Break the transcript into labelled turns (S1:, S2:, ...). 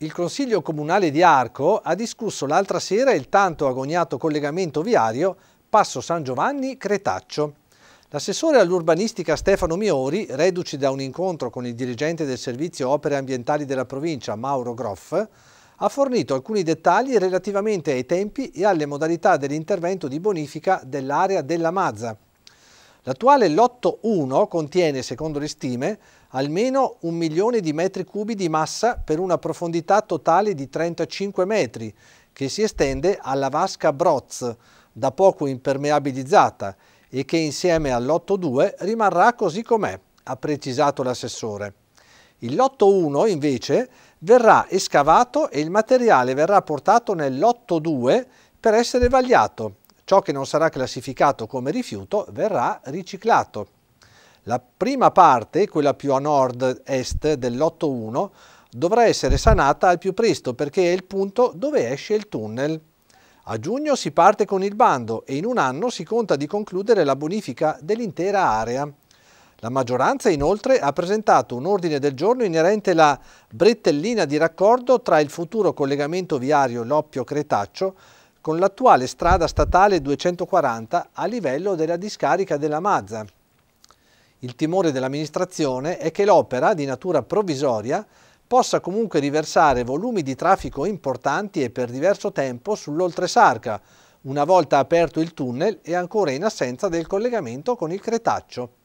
S1: Il Consiglio Comunale di Arco ha discusso l'altra sera il tanto agognato collegamento viario Passo San Giovanni-Cretaccio. L'assessore all'urbanistica Stefano Miori, reduci da un incontro con il dirigente del Servizio Opere Ambientali della provincia Mauro Groff, ha fornito alcuni dettagli relativamente ai tempi e alle modalità dell'intervento di bonifica dell'area della Mazza. L'attuale lotto 1 contiene, secondo le stime, almeno un milione di metri cubi di massa per una profondità totale di 35 metri, che si estende alla vasca Broz, da poco impermeabilizzata, e che insieme al lotto 2 rimarrà così com'è, ha precisato l'assessore. Il lotto 1 invece verrà escavato e il materiale verrà portato nel lotto 2 per essere vagliato Ciò che non sarà classificato come rifiuto verrà riciclato. La prima parte, quella più a nord-est dell'otto 1, dovrà essere sanata al più presto perché è il punto dove esce il tunnel. A giugno si parte con il bando e in un anno si conta di concludere la bonifica dell'intera area. La maggioranza inoltre ha presentato un ordine del giorno inerente alla brettellina di raccordo tra il futuro collegamento viario Loppio-Cretaccio con l'attuale strada statale 240 a livello della discarica della Mazza. Il timore dell'amministrazione è che l'opera, di natura provvisoria, possa comunque riversare volumi di traffico importanti e per diverso tempo sull'oltresarca, una volta aperto il tunnel e ancora in assenza del collegamento con il Cretaccio.